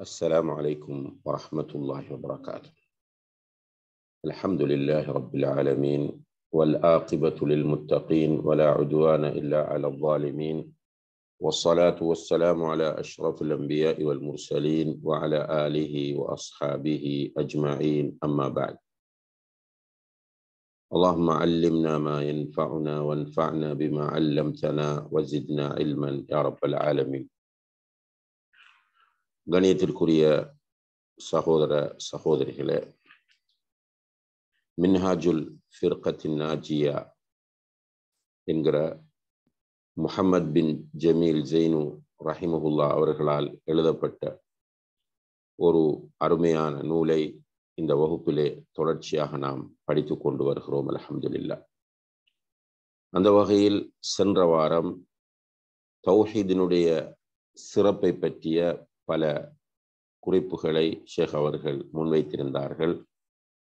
السلام عليكم ورحمة الله وبركاته الحمد لله رب العالمين والآقبة للمتقين ولا عدوان إلا على الظالمين والصلاة والسلام على أشرف الأنبياء والمرسلين وعلى آله وأصحابه أجمعين أما بعد اللهم علمنا ما ينفعنا وانفعنا بما علمتنا وزدنا علما يا رب العالمين கணியத்திற்குரிய சகோதர சகோதரிகளே மின்ஹாஜுல் ஃபிர்கத்தின் நாஜியா என்கிற முஹம்மத் பின் ஜமீல் ஜெய்னு ரஹிமஹுல்லா அவர்களால் எழுதப்பட்ட ஒரு அருமையான நூலை இந்த வகுப்பிலே தொடர்ச்சியாக நாம் படித்து கொண்டு வருகிறோம் அலமதுல்லா அந்த வகையில் சென்ற வாரம் தௌஹீதினுடைய சிறப்பை பற்றிய பல குறிப்புகளை ஷேக் அவர்கள் முன்வைத்திருந்தார்கள்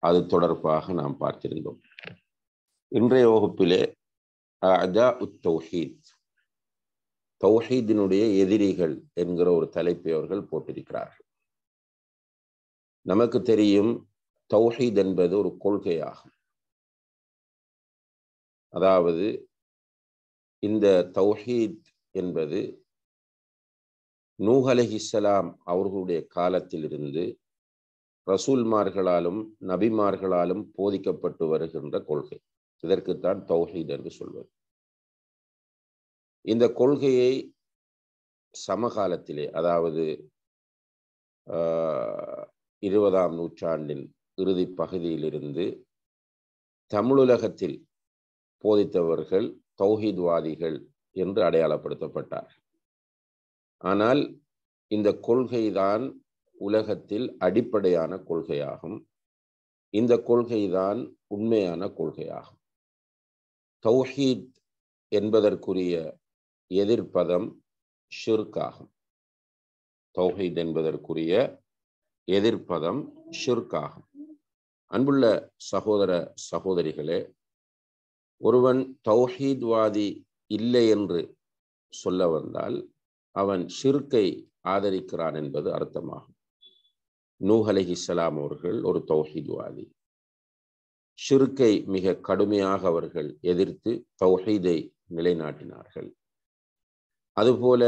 அது தொடர்பாக நாம் பார்த்திருந்தோம் இன்றைய வகுப்பிலே அதா உத்தௌஹீத் தௌஹீதினுடைய எதிரிகள் என்கிற ஒரு தலைப்பை அவர்கள் போட்டிருக்கிறார்கள் நமக்கு தெரியும் தௌஹீத் என்பது ஒரு கொள்கையாகும் அதாவது இந்த தௌஹீத் என்பது நூஹ் அலஹிஸ்லாம் அவர்களுடைய காலத்திலிருந்து ரசூல்மார்களாலும் நபிமார்களாலும் போதிக்கப்பட்டு வருகின்ற கொள்கை இதற்குத்தான் தௌஹீத் என்று சொல்வது இந்த கொள்கையை சமகாலத்திலே அதாவது இருபதாம் நூற்றாண்டின் இறுதி பகுதியிலிருந்து தமிழுலகத்தில் போதித்தவர்கள் தௌஹீத்வாதிகள் என்று அடையாளப்படுத்தப்பட்டார் ஆனால் இந்த கொள்கைதான் உலகத்தில் அடிப்படையான கொள்கையாகும் இந்த கொள்கைதான் உண்மையான கொள்கையாகும் தௌஹீத் என்பதற்குரிய எதிர்ப்பதம் ஷிர்காகும் தௌஹீத் என்பதற்குரிய எதிர்ப்பதம் ஷிர்காகும் அன்புள்ள சகோதர சகோதரிகளே ஒருவன் தௌஹீத்வாதி இல்லை என்று சொல்ல வந்தால் அவன் சிறுக்கை ஆதரிக்கிறான் என்பது அர்த்தமாகும் நூஹலை இஸ்லாம் அவர்கள் ஒரு தௌஹீத்வாதி ஷிருக்கை மிக கடுமையாக அவர்கள் எதிர்த்து தௌஹீதை நிலைநாட்டினார்கள் அதுபோல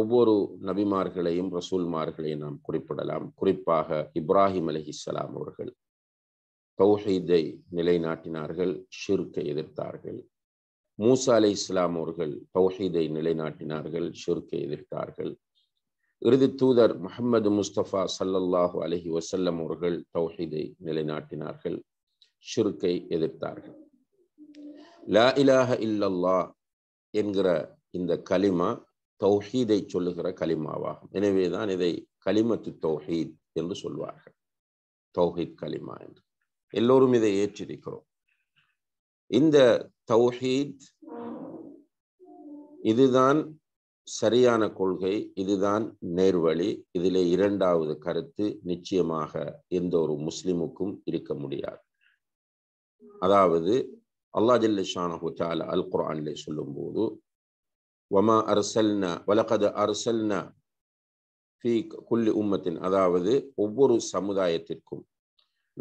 ஒவ்வொரு நபிமார்களையும் ரசூல்மார்களையும் நாம் குறிப்பிடலாம் குறிப்பாக இப்ராஹிம் இஸ்லாம் அவர்கள் தௌஹீதை நிலைநாட்டினார்கள் ஷிருக்கை எதிர்த்தார்கள் மூசா அலை இஸ்லாம் அவர்கள் தௌஹீதை நிலைநாட்டினார்கள் ஷிர்கை எதிர்த்தார்கள் இறுதி தூதர் முகமது முஸ்தபா சல்லல்லாஹு அலஹி வசல்லம் அவர்கள் தௌஹீதை நிலைநாட்டினார்கள் ஷிர்கை எதிர்த்தார்கள் லா இலாஹ இல்லல்லா என்கிற இந்த கலிமா தௌஹீதை சொல்லுகிற கலிமாவாகும் எனவேதான் இதை கலிமத்து தௌஹீத் என்று சொல்வார்கள் தௌஹீத் கலிமா என்று எல்லோரும் இதை ஏற்றிருக்கிறோம் இந்த தௌஹீத் இதுதான் சரியான கொள்கை இதுதான் நேர்வழி இதில் இரண்டாவது கருத்து நிச்சயமாக எந்த ஒரு முஸ்லிமுக்கும் இருக்க முடியாது அதாவது அல்லா ஜல்லிஷானஹு தாலா அல் சொல்லும் சொல்லும்போது வமா அரசல்னா வலகது அரசல்னா குல்லி உம்மத்தின் அதாவது ஒவ்வொரு சமுதாயத்திற்கும்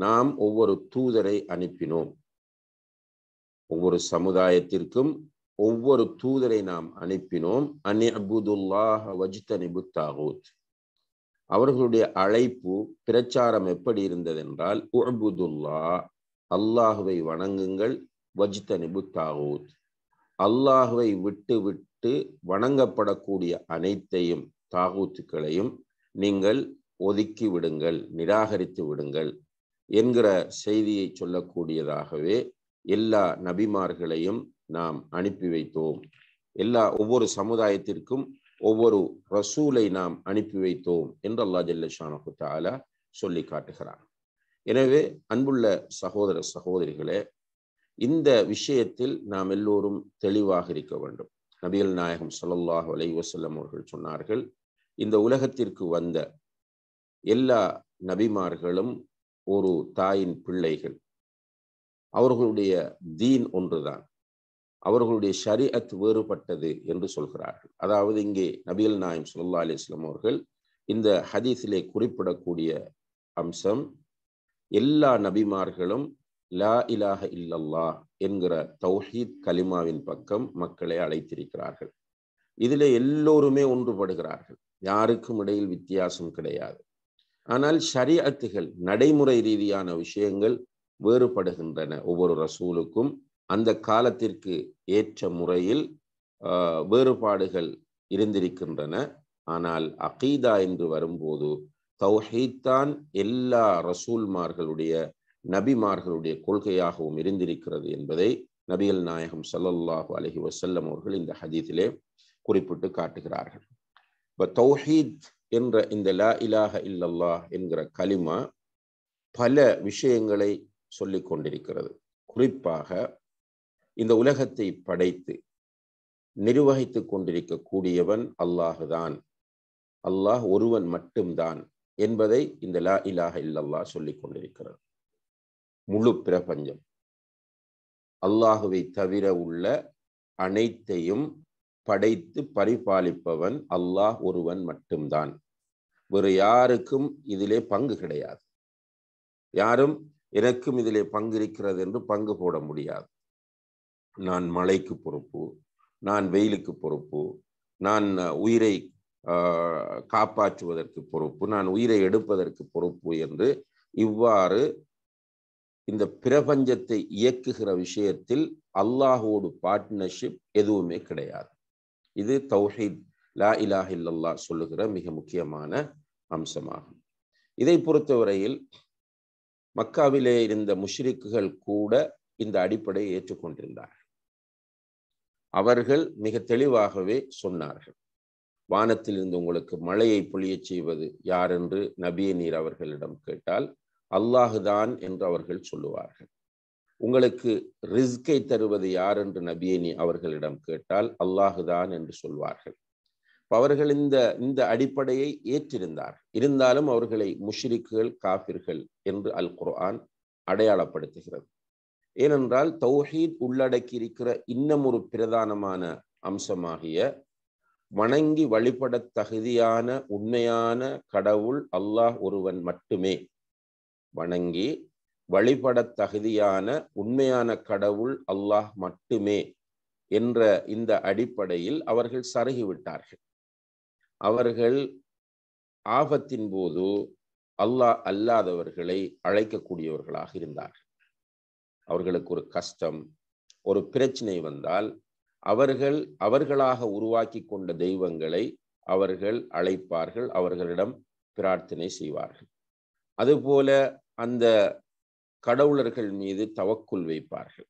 நாம் ஒவ்வொரு தூதரை அனுப்பினோம் ஒவ்வொரு சமுதாயத்திற்கும் ஒவ்வொரு தூதரை நாம் அனுப்பினோம் அனி அபுதுல்லாஹ் வஜ்த நிபுத்தாகூத் அவர்களுடைய அழைப்பு பிரச்சாரம் எப்படி இருந்ததென்றால் உபுதுல்லா அல்லாஹுவை வணங்குங்கள் வஜ்த நிபுத்தாகூத் அல்லாஹுவை விட்டு விட்டு வணங்கப்படக்கூடிய அனைத்தையும் தாகூத்துக்களையும் நீங்கள் ஒதுக்கி விடுங்கள் நிராகரித்து விடுங்கள் என்கிற செய்தியை சொல்லக்கூடியதாகவே எல்லா நபிமார்களையும் நாம் அனுப்பி வைத்தோம் எல்லா ஒவ்வொரு சமுதாயத்திற்கும் ஒவ்வொரு ரசூலை நாம் அனுப்பி வைத்தோம் என்று அல்லா ஜல்லஷானு தாலா சொல்லி காட்டுகிறான் எனவே அன்புள்ள சகோதர சகோதரிகளே இந்த விஷயத்தில் நாம் எல்லோரும் தெளிவாக இருக்க வேண்டும் நபிகள் நாயகம் சல்லாஹ் அலை வசல்லம் அவர்கள் சொன்னார்கள் இந்த உலகத்திற்கு வந்த எல்லா நபிமார்களும் ஒரு தாயின் பிள்ளைகள் அவர்களுடைய தீன் ஒன்றுதான் அவர்களுடைய ஷரியத் வேறுபட்டது என்று சொல்கிறார்கள் அதாவது இங்கே நபியல் நாயம் சுல்லா அலிஸ்லாம் அவர்கள் இந்த ஹதீஸிலே குறிப்பிடக்கூடிய அம்சம் எல்லா நபிமார்களும் லா இலாஹ இல்லல்லா என்கிற தௌஹீத் கலிமாவின் பக்கம் மக்களை அழைத்திருக்கிறார்கள் இதில் எல்லோருமே ஒன்றுபடுகிறார்கள் யாருக்கும் இடையில் வித்தியாசம் கிடையாது ஆனால் ஷரியத்துகள் நடைமுறை ரீதியான விஷயங்கள் வேறுபடுகின்றன ஒவ்வொரு ரசூலுக்கும் அந்த காலத்திற்கு ஏற்ற முறையில் வேறுபாடுகள் இருந்திருக்கின்றன ஆனால் அகீதா என்று வரும்போது தௌஹீத்தான் எல்லா ரசூல்மார்களுடைய நபிமார்களுடைய கொள்கையாகவும் இருந்திருக்கிறது என்பதை நபிகள் நாயகம் சல்லல்லாஹு அலஹி வசல்லம் அவர்கள் இந்த ஹதீத்திலே குறிப்பிட்டு காட்டுகிறார்கள் இப்போ தௌஹீத் என்ற இந்த லா இலாஹ இல்லல்லா என்கிற கலிமா பல விஷயங்களை சொல்லிக் கொண்டிருக்கிறது குறிப்பாக இந்த உலகத்தை படைத்து நிர்வகித்துக் கொண்டிருக்கக்கூடியவன் அல்லாஹுதான் அல்லாஹ் ஒருவன் மட்டும்தான் என்பதை இந்த லா இலாக இல்லல்லா சொல்லிக் கொண்டிருக்கிறது முழு பிரபஞ்சம் அல்லாஹுவை தவிர உள்ள அனைத்தையும் படைத்து பரிபாலிப்பவன் அல்லாஹ் ஒருவன் மட்டும்தான் வேறு யாருக்கும் இதிலே பங்கு கிடையாது யாரும் எனக்கும் இதிலே பங்கு இருக்கிறது என்று பங்கு போட முடியாது நான் மழைக்கு பொறுப்பு நான் வெயிலுக்கு பொறுப்பு நான் உயிரை காப்பாற்றுவதற்கு பொறுப்பு நான் உயிரை எடுப்பதற்கு பொறுப்பு என்று இவ்வாறு இந்த பிரபஞ்சத்தை இயக்குகிற விஷயத்தில் அல்லாஹோடு பார்ட்னர்ஷிப் எதுவுமே கிடையாது இது தௌஹீத் லா இலாஹில் அல்லா சொல்லுகிற மிக முக்கியமான அம்சமாகும் இதை பொறுத்தவரையில் மக்காவிலே இருந்த முஷ்ரிக்குகள் கூட இந்த அடிப்படையை ஏற்றுக்கொண்டிருந்தார்கள் அவர்கள் மிக தெளிவாகவே சொன்னார்கள் வானத்தில் இருந்து உங்களுக்கு மழையை பொழிய செய்வது யார் என்று நபிய நீர் அவர்களிடம் கேட்டால் அல்லாஹுதான் என்று அவர்கள் சொல்லுவார்கள் உங்களுக்கு ரிஸ்கை தருவது யார் என்று நபியனி அவர்களிடம் கேட்டால் அல்லாஹுதான் என்று சொல்வார்கள் அவர்கள் இந்த இந்த அடிப்படையை ஏற்றிருந்தார் இருந்தாலும் அவர்களை முஷிரிக்குகள் காஃபிர்கள் என்று அல் குர்ஆன் அடையாளப்படுத்துகிறது ஏனென்றால் தௌஹீத் உள்ளடக்கி இருக்கிற இன்னும் ஒரு பிரதானமான அம்சமாகிய வணங்கி வழிபட தகுதியான உண்மையான கடவுள் அல்லாஹ் ஒருவன் மட்டுமே வணங்கி வழிபட தகுதியான உண்மையான கடவுள் அல்லாஹ் மட்டுமே என்ற இந்த அடிப்படையில் அவர்கள் சருகிவிட்டார்கள் அவர்கள் ஆபத்தின் போது அல்லாஹ் அல்லாதவர்களை அழைக்கக்கூடியவர்களாக இருந்தார்கள் அவர்களுக்கு ஒரு கஷ்டம் ஒரு பிரச்சனை வந்தால் அவர்கள் அவர்களாக உருவாக்கி கொண்ட தெய்வங்களை அவர்கள் அழைப்பார்கள் அவர்களிடம் பிரார்த்தனை செய்வார்கள் அதுபோல அந்த கடவுளர்கள் மீது தவக்குள் வைப்பார்கள்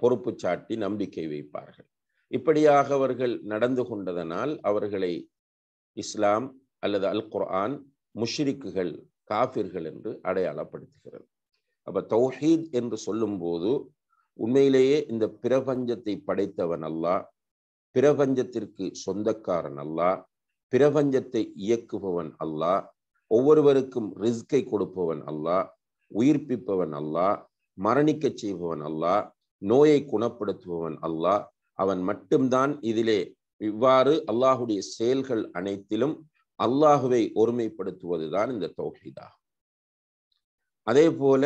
பொறுப்பு சாட்டி நம்பிக்கை வைப்பார்கள் இப்படியாக அவர்கள் நடந்து கொண்டதனால் அவர்களை இஸ்லாம் அல்லது அல் குர்ஆன் முஷ்ரிக்குகள் காஃபிர்கள் என்று அடையாளப்படுத்துகிறது அப்போ தௌஹீத் என்று சொல்லும்போது உண்மையிலேயே இந்த பிரபஞ்சத்தை படைத்தவன் அல்லா பிரபஞ்சத்திற்கு சொந்தக்காரன் அல்லா பிரபஞ்சத்தை இயக்குபவன் அல்லா ஒவ்வொருவருக்கும் ரிஸ்கை கொடுப்பவன் அல்லா உயிர்ப்பிப்பவன் அல்லா மரணிக்கச் செய்பவன் அல்லா நோயை குணப்படுத்துபவன் அல்லா அவன் மட்டும்தான் இதிலே இவ்வாறு அல்லாஹுடைய செயல்கள் அனைத்திலும் அல்லாஹுவை ஒருமைப்படுத்துவதுதான் இந்த தௌஹீதாகும் அதே போல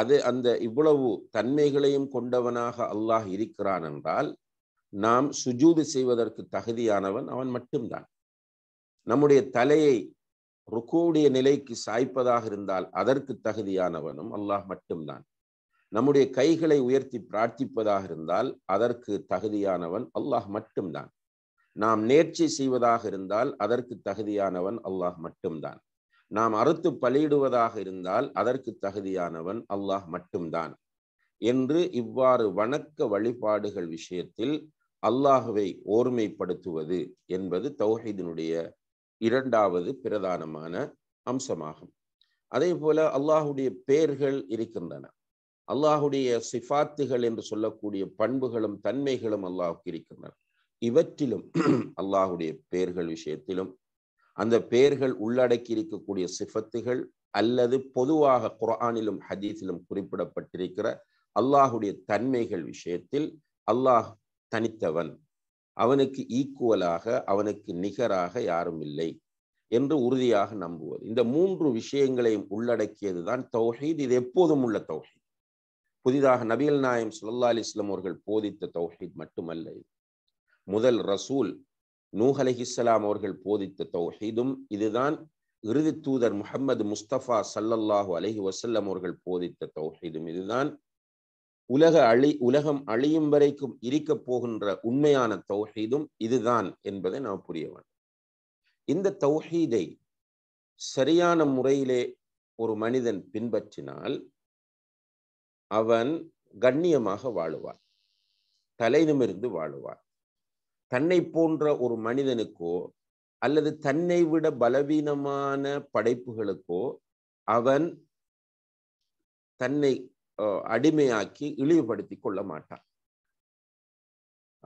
அது அந்த இவ்வளவு தன்மைகளையும் கொண்டவனாக அல்லாஹ் இருக்கிறான் என்றால் நாம் சுஜூது செய்வதற்கு தகுதியானவன் அவன் மட்டும்தான் நம்முடைய தலையை ருக்குடைய நிலைக்கு சாய்ப்பதாக இருந்தால் அதற்கு தகுதியானவனும் அல்லாஹ் மட்டும்தான் நம்முடைய கைகளை உயர்த்தி பிரார்த்திப்பதாக இருந்தால் அதற்கு தகுதியானவன் அல்லாஹ் மட்டும்தான் நாம் நேர்ச்சி செய்வதாக இருந்தால் அதற்கு தகுதியானவன் அல்லாஹ் மட்டும்தான் நாம் அறுத்து பலியிடுவதாக இருந்தால் அதற்கு தகுதியானவன் அல்லாஹ் மட்டும்தான் என்று இவ்வாறு வணக்க வழிபாடுகள் விஷயத்தில் அல்லாஹுவை ஓர்மைப்படுத்துவது என்பது தௌஹீதினுடைய இரண்டாவது பிரதானமான அம்சமாகும் அதே போல அல்லாஹுடைய பெயர்கள் இருக்கின்றன அல்லாஹுடைய சிஃபாத்துகள் என்று சொல்லக்கூடிய பண்புகளும் தன்மைகளும் அல்லாஹுக்கு இருக்கின்றன இவற்றிலும் அல்லாஹுடைய பெயர்கள் விஷயத்திலும் அந்த பெயர்கள் உள்ளடக்கி இருக்கக்கூடிய சிஃபத்துகள் அல்லது பொதுவாக குரானிலும் ஹதீஸிலும் குறிப்பிடப்பட்டிருக்கிற அல்லாஹுடைய தன்மைகள் விஷயத்தில் அல்லாஹ் தனித்தவன் அவனுக்கு ஈக்குவலாக அவனுக்கு நிகராக யாரும் இல்லை என்று உறுதியாக நம்புவது இந்த மூன்று விஷயங்களையும் உள்ளடக்கியதுதான் தௌஹீத் இது எப்போதும் உள்ள தௌஹீத் புதிதாக நபியல் நாயம் சுல்லா அலி இஸ்லாம் அவர்கள் போதித்த தௌஹீத் மட்டுமல்ல இது முதல் ரசூல் நூஹ் அலஹிஸ்லாம் அவர்கள் போதித்த தௌஹீதும் இதுதான் இறுதி தூதர் முகமது முஸ்தபா சல்லல்லாஹு அலஹி வசல்லம் அவர்கள் போதித்த தௌஹீதும் இதுதான் உலக அழி உலகம் அழியும் வரைக்கும் இருக்கப் போகின்ற உண்மையான தௌஹீதும் இதுதான் என்பதை நாம் புரிய வேண்டும் இந்த தௌஹீதை சரியான முறையிலே ஒரு மனிதன் பின்பற்றினால் அவன் கண்ணியமாக வாழுவான் தலை நிமிர்ந்து வாழுவான் தன்னை போன்ற ஒரு மனிதனுக்கோ அல்லது தன்னை விட பலவீனமான படைப்புகளுக்கோ அவன் தன்னை அடிமையாக்கி இழிவுபடுத்தி கொள்ள மாட்டான்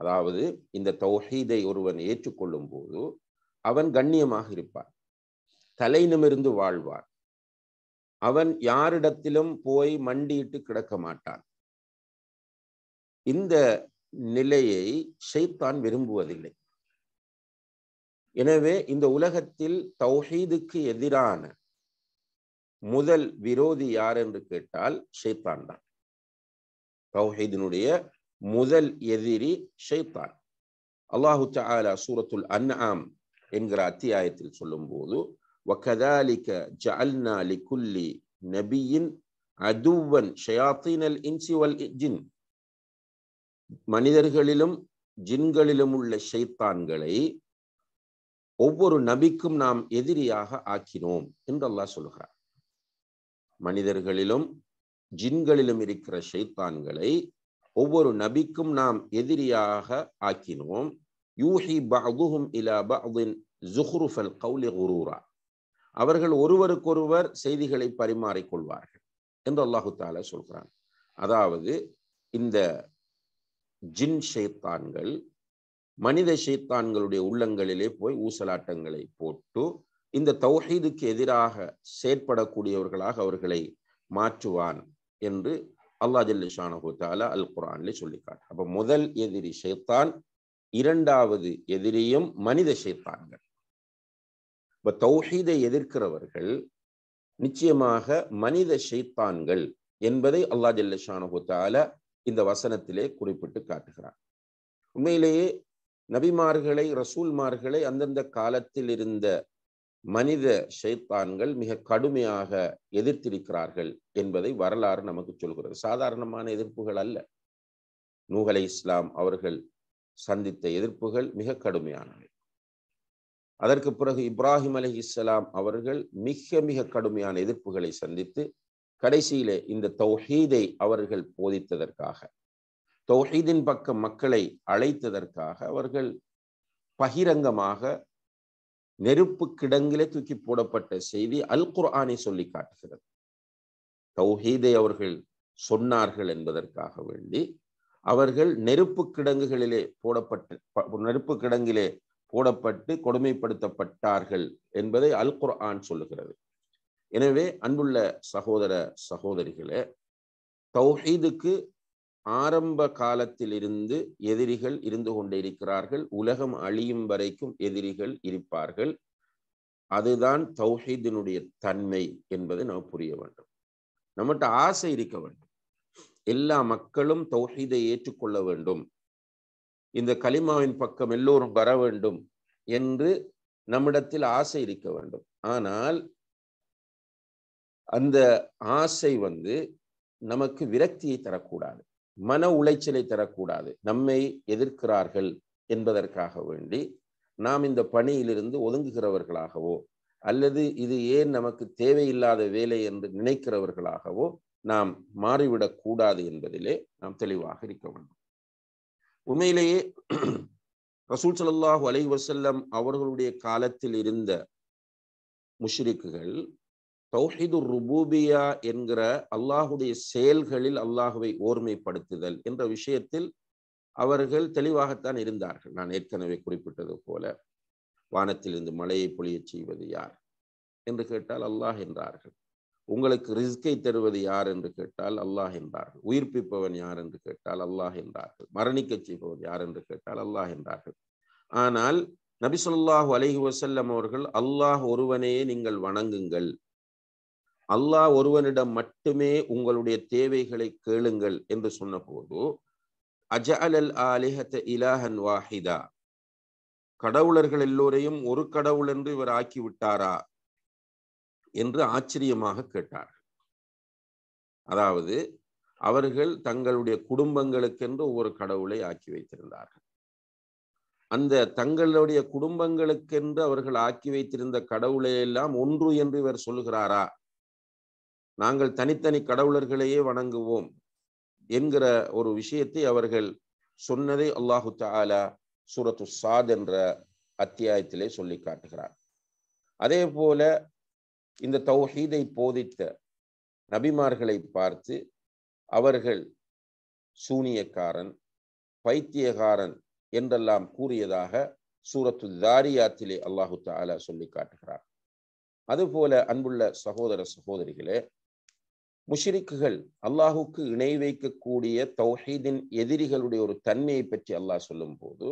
அதாவது இந்த தௌஹீதை ஒருவன் ஏற்றுக்கொள்ளும் போது அவன் கண்ணியமாக இருப்பான் தலை நிமிர்ந்து வாழ்வான் அவன் யாரிடத்திலும் போய் மண்டியிட்டு கிடக்க மாட்டான் இந்த நிலையை ஷைத்தான் விரும்புவதில்லை எனவே இந்த உலகத்தில் தௌஹீதுக்கு எதிரான முதல் விரோதி யார் என்று கேட்டால் ஷைத்தான் தான் தௌஹீதினுடைய முதல் எதிரி ஷைத்தான் அல்லாஹு சூரத்துல் அன்ஆம் என்கிற அத்தியாயத்தில் சொல்லும் போது وكذلك جعلنا لكل نبي அதுவன் ஷயாத்தீன் அல் இன்சி மனிதர்களிலும் ஜின்களிலும் உள்ள ஷைத்தான்களை ஒவ்வொரு நபிக்கும் நாம் எதிரியாக ஆக்கினோம் என்று அல்லாஹ் சொல்கிறார் மனிதர்களிலும் ஜின்களிலும் இருக்கிற ஷைத்தான்களை ஒவ்வொரு நபிக்கும் நாம் எதிரியாக ஆக்கினோம் யூஹி பகுஹும் இலா பகுன் ஜுஹ்ருஃபல் கௌலி குரூரா அவர்கள் ஒருவருக்கொருவர் செய்திகளை பரிமாறிக்கொள்வார்கள் என்று அல்லாஹு தால சொல்கிறான் அதாவது இந்த ஜின் ஷைத்தான்கள் மனித ஷைத்தான்களுடைய உள்ளங்களிலே போய் ஊசலாட்டங்களை போட்டு இந்த தௌஹீதுக்கு எதிராக செயற்படக்கூடியவர்களாக அவர்களை மாற்றுவான் என்று அல்லா ஜல்லி ஷானஹூத்தாலா அல் குரான்ல சொல்லிக்காட்டு அப்போ முதல் எதிரி ஷைத்தான் இரண்டாவது எதிரியும் மனித ஷைத்தான்கள் இப்போ தௌஹீதை எதிர்க்கிறவர்கள் நிச்சயமாக மனித ஷைத்தான்கள் என்பதை அல்லா ஜல்லஷானுத்தால இந்த வசனத்திலே குறிப்பிட்டு காட்டுகிறார் உண்மையிலேயே நபிமார்களை ரசூல்மார்களை அந்தந்த காலத்தில் இருந்த மனித ஷைத்தான்கள் மிக கடுமையாக எதிர்த்திருக்கிறார்கள் என்பதை வரலாறு நமக்கு சொல்கிறது சாதாரணமான எதிர்ப்புகள் அல்ல நூகலை இஸ்லாம் அவர்கள் சந்தித்த எதிர்ப்புகள் மிக கடுமையானவை அதற்கு பிறகு இப்ராஹிம் அலி இஸ்லாம் அவர்கள் மிக மிக கடுமையான எதிர்ப்புகளை சந்தித்து கடைசியிலே இந்த தௌஹீதை அவர்கள் போதித்ததற்காக தௌஹீதின் பக்கம் மக்களை அழைத்ததற்காக அவர்கள் பகிரங்கமாக நெருப்பு கிடங்கிலே தூக்கி போடப்பட்ட செய்தி அல் குர்ஆனை சொல்லி காட்டுகிறது தௌஹீதை அவர்கள் சொன்னார்கள் என்பதற்காக வேண்டி அவர்கள் நெருப்பு கிடங்குகளிலே போடப்பட்ட நெருப்பு கிடங்கிலே போடப்பட்டு கொடுமைப்படுத்தப்பட்டார்கள் என்பதை அல் குர்ஆன் சொல்லுகிறது எனவே அன்புள்ள சகோதர சகோதரிகளே தௌஹீதுக்கு ஆரம்ப காலத்திலிருந்து எதிரிகள் இருந்து கொண்டே இருக்கிறார்கள் உலகம் அழியும் வரைக்கும் எதிரிகள் இருப்பார்கள் அதுதான் தௌஹீதினுடைய தன்மை என்பதை நாம் புரிய வேண்டும் நம்மகிட்ட ஆசை இருக்க வேண்டும் எல்லா மக்களும் தௌஹீதை ஏற்றுக்கொள்ள வேண்டும் இந்த கலிமாவின் பக்கம் எல்லோரும் வர வேண்டும் என்று நம்மிடத்தில் ஆசை இருக்க வேண்டும் ஆனால் அந்த ஆசை வந்து நமக்கு விரக்தியை தரக்கூடாது மன உளைச்சலை தரக்கூடாது நம்மை எதிர்க்கிறார்கள் என்பதற்காக வேண்டி நாம் இந்த பணியிலிருந்து ஒதுங்குகிறவர்களாகவோ அல்லது இது ஏன் நமக்கு தேவையில்லாத வேலை என்று நினைக்கிறவர்களாகவோ நாம் மாறிவிடக்கூடாது என்பதிலே நாம் தெளிவாக இருக்க வேண்டும் உண்மையிலேயே ரசூல் சல்லாஹூ அலை வசல்லம் அவர்களுடைய காலத்தில் இருந்த முஷ்ரிக்குகள் தௌஹிது ருபூபியா என்கிற அல்லாஹுடைய செயல்களில் அல்லாஹுவை ஓர்மைப்படுத்துதல் என்ற விஷயத்தில் அவர்கள் தெளிவாகத்தான் இருந்தார்கள் நான் ஏற்கனவே குறிப்பிட்டது போல வானத்திலிருந்து மழையை பொழியச் செய்வது யார் என்று கேட்டால் அல்லாஹ் என்றார்கள் உங்களுக்கு ரிஸ்கை தருவது யார் என்று கேட்டால் அல்லாஹ் என்றார்கள் உயிர்ப்பிப்பவன் யார் என்று கேட்டால் அல்லாஹ் என்றார்கள் மரணிக்கச் செய்பவன் யார் என்று கேட்டால் அல்லாஹ் என்றார்கள் ஆனால் நபிசல்லாஹு அலஹி வசல்லம் அவர்கள் அல்லாஹ் ஒருவனையே நீங்கள் வணங்குங்கள் அல்லாஹ் ஒருவனிடம் மட்டுமே உங்களுடைய தேவைகளை கேளுங்கள் என்று சொன்னபோது அஜ அல் அலிஹத் இலாஹன் வாஹிதா கடவுளர்கள் எல்லோரையும் ஒரு கடவுள் என்று இவர் ஆக்கிவிட்டாரா என்று ஆச்சரியமாக கேட்டார்கள் அதாவது அவர்கள் தங்களுடைய குடும்பங்களுக்கென்று ஒவ்வொரு கடவுளை ஆக்கி வைத்திருந்தார்கள் அந்த தங்களுடைய குடும்பங்களுக்கென்று அவர்கள் ஆக்கி வைத்திருந்த கடவுளை எல்லாம் ஒன்று என்று இவர் சொல்லுகிறாரா நாங்கள் தனித்தனி கடவுளர்களையே வணங்குவோம் என்கிற ஒரு விஷயத்தை அவர்கள் சொன்னதை அல்லாஹு தாலா சூரத்து சாத் என்ற அத்தியாயத்திலே சொல்லி காட்டுகிறார் அதே போல இந்த தௌஹீதை போதித்த நபிமார்களை பார்த்து அவர்கள் சூனியக்காரன் பைத்தியகாரன் என்றெல்லாம் கூறியதாக சூரத்து தாரியாத்திலே அல்லாஹு தாலா சொல்லி காட்டுகிறார் அதுபோல அன்புள்ள சகோதர சகோதரிகளே முஷிரிக்குகள் அல்லாஹுக்கு இணை வைக்கக்கூடிய தௌஹீதின் எதிரிகளுடைய ஒரு தன்மையை பற்றி அல்லாஹ் சொல்லும் போது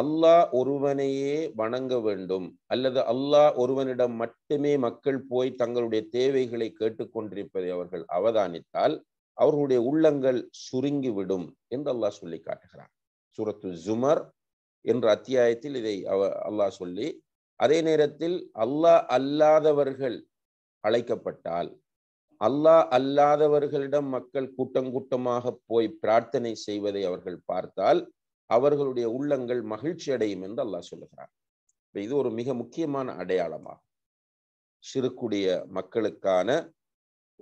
அல்லாஹ் ஒருவனையே வணங்க வேண்டும் அல்லது அல்லாஹ் ஒருவனிடம் மட்டுமே மக்கள் போய் தங்களுடைய தேவைகளை கேட்டுக்கொண்டிருப்பதை அவர்கள் அவதானித்தால் அவர்களுடைய உள்ளங்கள் சுருங்கிவிடும் என்று அல்லாஹ் சொல்லி காட்டுகிறார் சூரத்து ஜுமர் என்ற அத்தியாயத்தில் இதை அவ அல்லாஹ் சொல்லி அதே நேரத்தில் அல்லாஹ் அல்லாதவர்கள் அழைக்கப்பட்டால் அல்லாஹ் அல்லாதவர்களிடம் மக்கள் கூட்டம் கூட்டமாக போய் பிரார்த்தனை செய்வதை அவர்கள் பார்த்தால் அவர்களுடைய உள்ளங்கள் மகிழ்ச்சி அடையும் என்று அல்லாஹ் சொல்லுகிறார் இது ஒரு மிக முக்கியமான அடையாளமாகும் சிறுக்குடிய மக்களுக்கான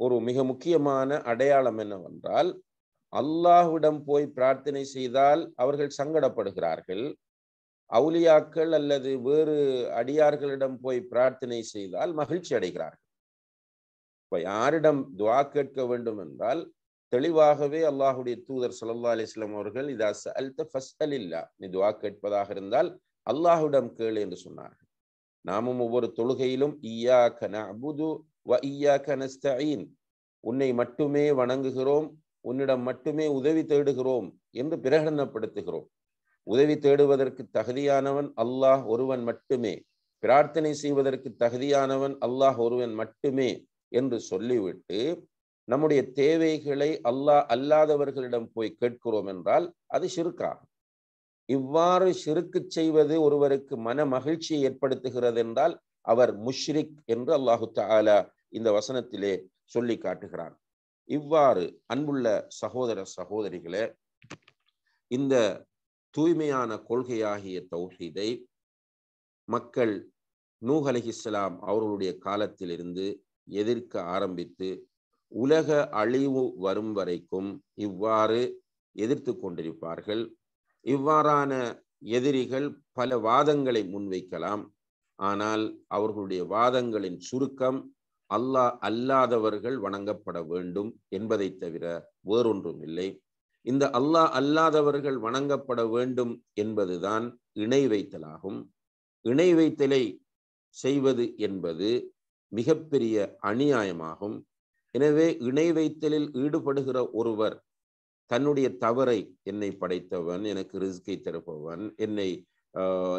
ஒரு மிக முக்கியமான அடையாளம் என்னவென்றால் அல்லாஹ்விடம் போய் பிரார்த்தனை செய்தால் அவர்கள் சங்கடப்படுகிறார்கள் அவுலியாக்கள் அல்லது வேறு அடியார்களிடம் போய் பிரார்த்தனை செய்தால் மகிழ்ச்சி அடைகிறார்கள் இப்போ யாரிடம் துவா கேட்க வேண்டும் என்றால் தெளிவாகவே அல்லாஹுடைய தூதர் சல்லா அலிஸ்லாம் அவர்கள் இது அஸ் அல்த ஃபஸ்ட் அல் இல்லா நீ துவா கேட்பதாக இருந்தால் அல்லாஹுடம் கேளு என்று சொன்னார்கள் நாமும் ஒவ்வொரு தொழுகையிலும் ஈயா கன அபுது வ ஈயா கனஸ்தீன் உன்னை மட்டுமே வணங்குகிறோம் உன்னிடம் மட்டுமே உதவி தேடுகிறோம் என்று பிரகடனப்படுத்துகிறோம் உதவி தேடுவதற்கு தகுதியானவன் அல்லாஹ் ஒருவன் மட்டுமே பிரார்த்தனை செய்வதற்கு தகுதியானவன் அல்லாஹ் ஒருவன் மட்டுமே என்று சொல்லிவிட்டு நம்முடைய தேவைகளை அல்லாஹ் அல்லாதவர்களிடம் போய் கேட்கிறோம் என்றால் அது சிறுக்காகும் இவ்வாறு சிறுக்கு செய்வது ஒருவருக்கு மன மகிழ்ச்சியை ஏற்படுத்துகிறது என்றால் அவர் முஷ்ரிக் என்று அல்லாஹு தாலா இந்த வசனத்திலே சொல்லி காட்டுகிறான் இவ்வாறு அன்புள்ள சகோதர சகோதரிகளே இந்த தூய்மையான கொள்கையாகிய தௌஹீதை மக்கள் நூஹ் அவர்களுடைய காலத்திலிருந்து எதிர்க்க ஆரம்பித்து உலக அழிவு வரும் வரைக்கும் இவ்வாறு எதிர்த்து கொண்டிருப்பார்கள் இவ்வாறான எதிரிகள் பல வாதங்களை முன்வைக்கலாம் ஆனால் அவர்களுடைய வாதங்களின் சுருக்கம் அல்லாஹ் அல்லாதவர்கள் வணங்கப்பட வேண்டும் என்பதை தவிர வேறொன்றும் இல்லை இந்த அல்லாஹ் அல்லாதவர்கள் வணங்கப்பட வேண்டும் என்பதுதான் இணை வைத்தலாகும் இணை வைத்தலை செய்வது என்பது மிகப்பெரிய அநியாயமாகும் எனவே இணை வைத்தலில் ஈடுபடுகிற ஒருவர் தன்னுடைய தவறை என்னை படைத்தவன் எனக்கு ரிஸ்கை தருப்பவன் என்னை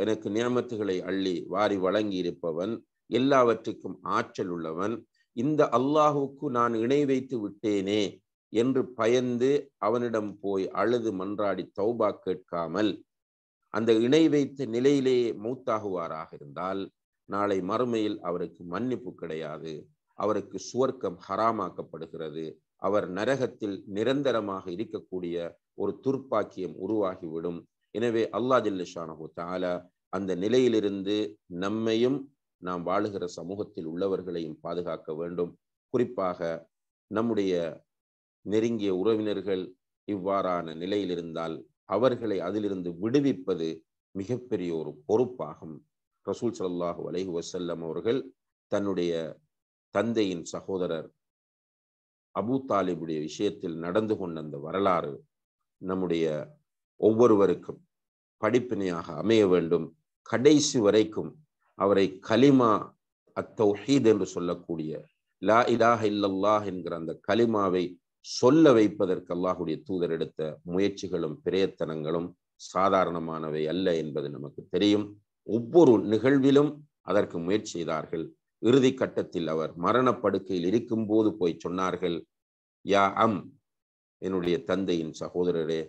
எனக்கு நியமத்துகளை அள்ளி வாரி வழங்கி இருப்பவன் எல்லாவற்றுக்கும் ஆற்றல் உள்ளவன் இந்த அல்லாஹுக்கு நான் இணை வைத்து விட்டேனே என்று பயந்து அவனிடம் போய் அழுது மன்றாடி தௌபா கேட்காமல் அந்த இணை வைத்த நிலையிலேயே மூத்தாகுவாராக இருந்தால் நாளை மறுமையில் அவருக்கு மன்னிப்பு கிடையாது அவருக்கு சுவர்க்கம் ஹராமாக்கப்படுகிறது அவர் நரகத்தில் நிரந்தரமாக இருக்கக்கூடிய ஒரு துர்ப்பாக்கியம் உருவாகிவிடும் எனவே அல்லா ஜில்லஷானஹு தாலா அந்த நிலையிலிருந்து நம்மையும் நாம் வாழுகிற சமூகத்தில் உள்ளவர்களையும் பாதுகாக்க வேண்டும் குறிப்பாக நம்முடைய நெருங்கிய உறவினர்கள் இவ்வாறான நிலையில் இருந்தால் அவர்களை அதிலிருந்து விடுவிப்பது மிகப்பெரிய ஒரு பொறுப்பாகும் ரசூல் சல்லாஹூ அலஹி வசல்லம் அவர்கள் தன்னுடைய தந்தையின் சகோதரர் அபு தாலிபுடைய விஷயத்தில் நடந்து கொண்ட அந்த வரலாறு நம்முடைய ஒவ்வொருவருக்கும் படிப்பினையாக அமைய வேண்டும் கடைசி வரைக்கும் அவரை கலிமா அத்தௌஹீத் என்று சொல்லக்கூடிய லா இலாஹ இல்லல்லாஹ் என்கிற அந்த கலிமாவை சொல்ல வைப்பதற்கு அல்லாஹுடைய தூதர் எடுத்த முயற்சிகளும் பிரயத்தனங்களும் சாதாரணமானவை அல்ல என்பது நமக்கு தெரியும் ஒவ்வொரு நிகழ்விலும் அதற்கு முயற்சி செய்தார்கள் இறுதி கட்டத்தில் அவர் மரணப்படுக்கையில் இருக்கும்போது போய் சொன்னார்கள் யா அம் என்னுடைய தந்தையின் சகோதரரே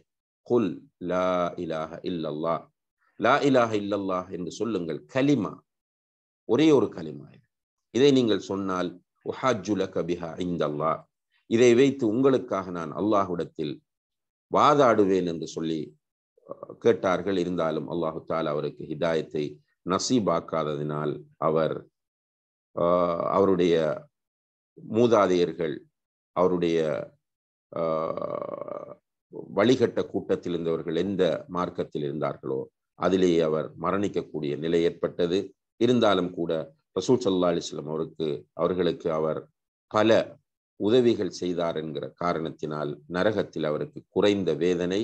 குல் லா இலாஹ இல்லல்லா லா இலாஹ இல்லல்லா என்று சொல்லுங்கள் கலிமா ஒரே ஒரு கலிமா இது இதை நீங்கள் சொன்னால் உஹாஜுல கபிஹா இந்தல்லா இதை வைத்து உங்களுக்காக நான் அல்லாஹுடத்தில் வாதாடுவேன் என்று சொல்லி கேட்டார்கள் இருந்தாலும் அல்லாஹு தால் அவருக்கு ஹிதாயத்தை நசீபாக்காததினால் அவர் அவருடைய மூதாதையர்கள் அவருடைய வழிகட்ட கூட்டத்தில் இருந்தவர்கள் எந்த மார்க்கத்தில் இருந்தார்களோ அதிலேயே அவர் மரணிக்கக்கூடிய நிலை ஏற்பட்டது இருந்தாலும் கூட ரசூல் சல்லா அலிஸ்லம் அவருக்கு அவர்களுக்கு அவர் பல உதவிகள் செய்தார் என்கிற காரணத்தினால் நரகத்தில் அவருக்கு குறைந்த வேதனை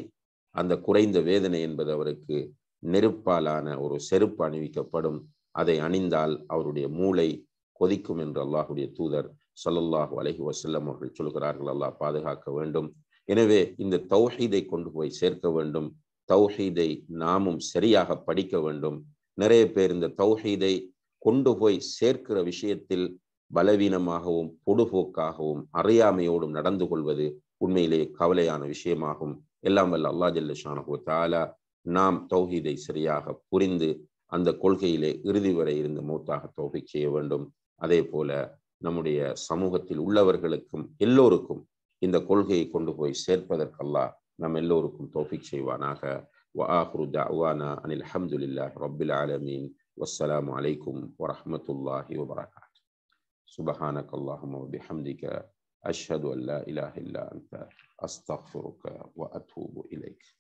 அந்த குறைந்த வேதனை என்பது அவருக்கு நெருப்பாலான ஒரு செருப்பு அணிவிக்கப்படும் அதை அணிந்தால் அவருடைய மூளை கொதிக்கும் என்று அல்லாஹுடைய தூதர் சல்லல்லாஹு அலஹி வசல்லம் அவர்கள் சொல்கிறார்கள் அல்லாஹ் பாதுகாக்க வேண்டும் எனவே இந்த தௌஹீதை கொண்டு போய் சேர்க்க வேண்டும் தௌஹீதை நாமும் சரியாக படிக்க வேண்டும் நிறைய பேர் இந்த தௌஹீதை கொண்டு போய் சேர்க்கிற விஷயத்தில் பலவீனமாகவும் பொடுபோக்காகவும் அறியாமையோடும் நடந்து கொள்வது உண்மையிலே கவலையான விஷயமாகும் எல்லாம் வல்ல அல்லா ஜல்லஷானஹோ தாலா நாம் தௌஹீதை சரியாக புரிந்து அந்த கொள்கையிலே இறுதி வரை இருந்து மூத்தாக தோகை செய்ய வேண்டும் அதே போல நம்முடைய சமூகத்தில் உள்ளவர்களுக்கும் எல்லோருக்கும் இந்த கொள்கையை கொண்டு போய் சேர்ப்பதற்கெல்லாம் நம் எல்லோருக்கும் தோஃபிக் செய்வானாக وآخر دعوانا أن الحمد لله رب العالمين والسلام عليكم ورحمة الله وبركاته سبحانك اللهم وبحمدك أشهد أن لا إله إلا أنت أستغفرك وأتوب إليك